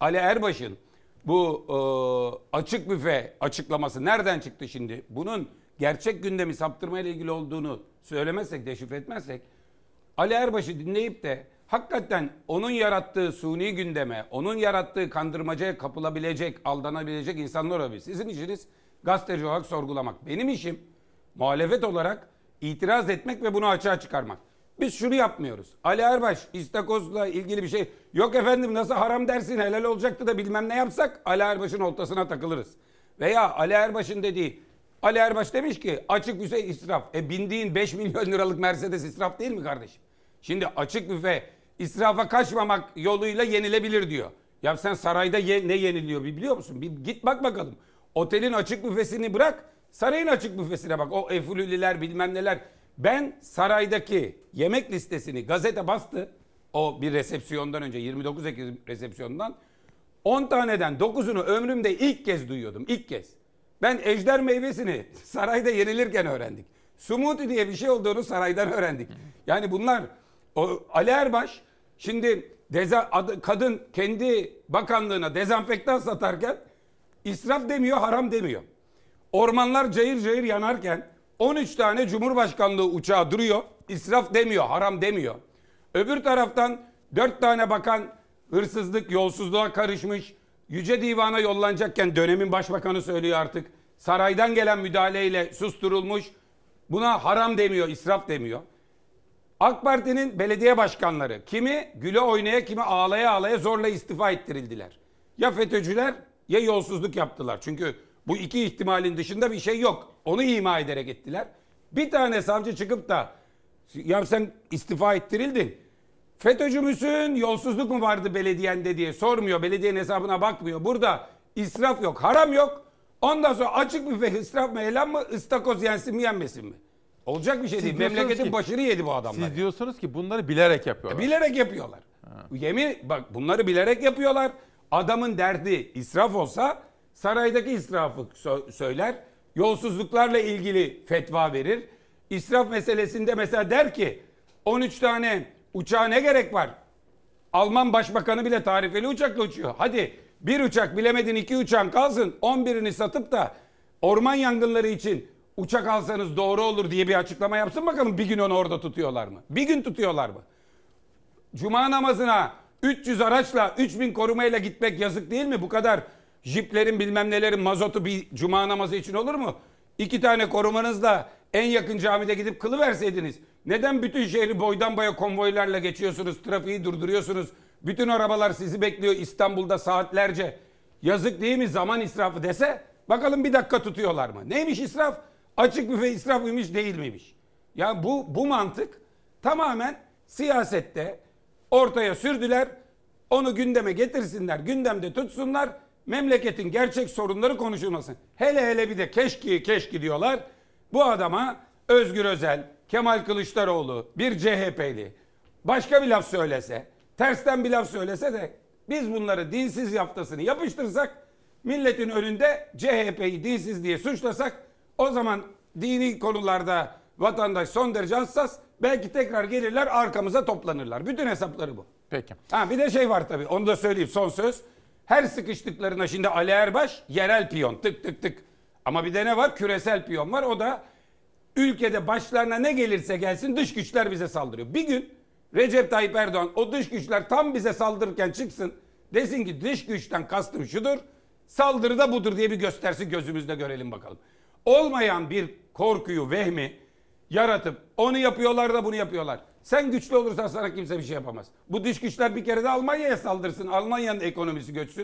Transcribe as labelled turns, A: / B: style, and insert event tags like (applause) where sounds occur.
A: Ali Erbaş'ın bu e, açık büfe açıklaması nereden çıktı şimdi? Bunun gerçek gündemi saptırma ile ilgili olduğunu söylemezsek, deşifre etmezsek Ali Erbaş'ı dinleyip de hakikaten onun yarattığı suni gündeme, onun yarattığı kandırmacaya kapılabilecek, aldanabilecek insanlar olabilir. Sizin işiniz gazeteci olarak sorgulamak. Benim işim muhalefet olarak itiraz etmek ve bunu açığa çıkarmak. Biz şunu yapmıyoruz. Ali Erbaş istakozla ilgili bir şey yok efendim nasıl haram dersin helal olacaktı da bilmem ne yapsak Ali Erbaş'ın oltasına takılırız. Veya Ali Erbaş'ın dediği Ali Erbaş demiş ki açık büfe israf. E bindiğin 5 milyon liralık Mercedes israf değil mi kardeşim? Şimdi açık büfe israfa kaçmamak yoluyla yenilebilir diyor. Ya sen sarayda ye, ne yeniliyor bir biliyor musun? Bir git bak bakalım. Otelin açık büfesini bırak sarayın açık büfesine bak. O efulüliler bilmem neler ben saraydaki yemek listesini gazete bastı. O bir resepsiyondan önce 29 Ekim resepsiyondan 10 taneden 9'unu ömrümde ilk kez duyuyordum. ilk kez. Ben ejder meyvesini (laughs) sarayda yenilirken öğrendik. Smoothie diye bir şey olduğunu saraydan öğrendik. Yani bunlar o, Ali Erbaş şimdi deza, ad, kadın kendi bakanlığına dezenfektan satarken israf demiyor, haram demiyor. Ormanlar cayır cayır yanarken 13 tane Cumhurbaşkanlığı uçağı duruyor. İsraf demiyor, haram demiyor. Öbür taraftan 4 tane bakan hırsızlık, yolsuzluğa karışmış. Yüce Divan'a yollanacakken dönemin başbakanı söylüyor artık. Saraydan gelen müdahaleyle susturulmuş. Buna haram demiyor, israf demiyor. AK Parti'nin belediye başkanları kimi güle oynaya kimi ağlaya ağlaya zorla istifa ettirildiler. Ya FETÖ'cüler ya yolsuzluk yaptılar. Çünkü bu iki ihtimalin dışında bir şey yok. Onu ima ederek ettiler. Bir tane savcı çıkıp da ya sen istifa ettirildin. FETÖ'cü müsün, yolsuzluk mu vardı belediyende diye sormuyor. Belediyenin hesabına bakmıyor. Burada israf yok, haram yok. Ondan sonra açık bir israf mı, helal mı, ıstakoz yensin mi yenmesin mi? Olacak bir şey siz değil. Memleketin ki, başını yedi bu adamlar. Siz diyorsunuz ki bunları bilerek yapıyorlar. E, bilerek yapıyorlar. Ha. Yemin bak bunları bilerek yapıyorlar. Adamın derdi israf olsa saraydaki israfı so söyler yolsuzluklarla ilgili fetva verir. İsraf meselesinde mesela der ki 13 tane uçağa ne gerek var? Alman başbakanı bile tarifeli uçakla uçuyor. Hadi bir uçak bilemedin iki uçağın kalsın 11'ini satıp da orman yangınları için uçak alsanız doğru olur diye bir açıklama yapsın bakalım bir gün onu orada tutuyorlar mı? Bir gün tutuyorlar mı? Cuma namazına 300 araçla 3000 korumayla gitmek yazık değil mi? Bu kadar jiplerin bilmem nelerin mazotu bir cuma namazı için olur mu? İki tane korumanızla en yakın camide gidip kılı verseydiniz. Neden bütün şehri boydan boya konvoylarla geçiyorsunuz, trafiği durduruyorsunuz? Bütün arabalar sizi bekliyor İstanbul'da saatlerce. Yazık değil mi zaman israfı dese? Bakalım bir dakika tutuyorlar mı? Neymiş israf? Açık büfe israf mıymış değil miymiş? Ya bu, bu mantık tamamen siyasette ortaya sürdüler. Onu gündeme getirsinler, gündemde tutsunlar memleketin gerçek sorunları konuşulmasın. Hele hele bir de keşke keşke diyorlar. Bu adama Özgür Özel, Kemal Kılıçdaroğlu, bir CHP'li başka bir laf söylese, tersten bir laf söylese de biz bunları dinsiz yaptasını yapıştırsak milletin önünde CHP'yi dinsiz diye suçlasak o zaman dini konularda vatandaş son derece hassas belki tekrar gelirler arkamıza toplanırlar. Bütün hesapları bu. Peki. Ha bir de şey var tabii onu da söyleyeyim son söz. Her sıkıştıklarına şimdi Ali Erbaş yerel piyon tık tık tık. Ama bir de ne var? Küresel piyon var. O da ülkede başlarına ne gelirse gelsin dış güçler bize saldırıyor. Bir gün Recep Tayyip Erdoğan o dış güçler tam bize saldırırken çıksın. Desin ki dış güçten kastım şudur. Saldırı da budur diye bir göstersin gözümüzde görelim bakalım. Olmayan bir korkuyu, vehmi yaratıp onu yapıyorlar da bunu yapıyorlar. Sen güçlü olursan sana kimse bir şey yapamaz. Bu dış güçler bir kere de Almanya'ya saldırsın. Almanya'nın ekonomisi göçsün.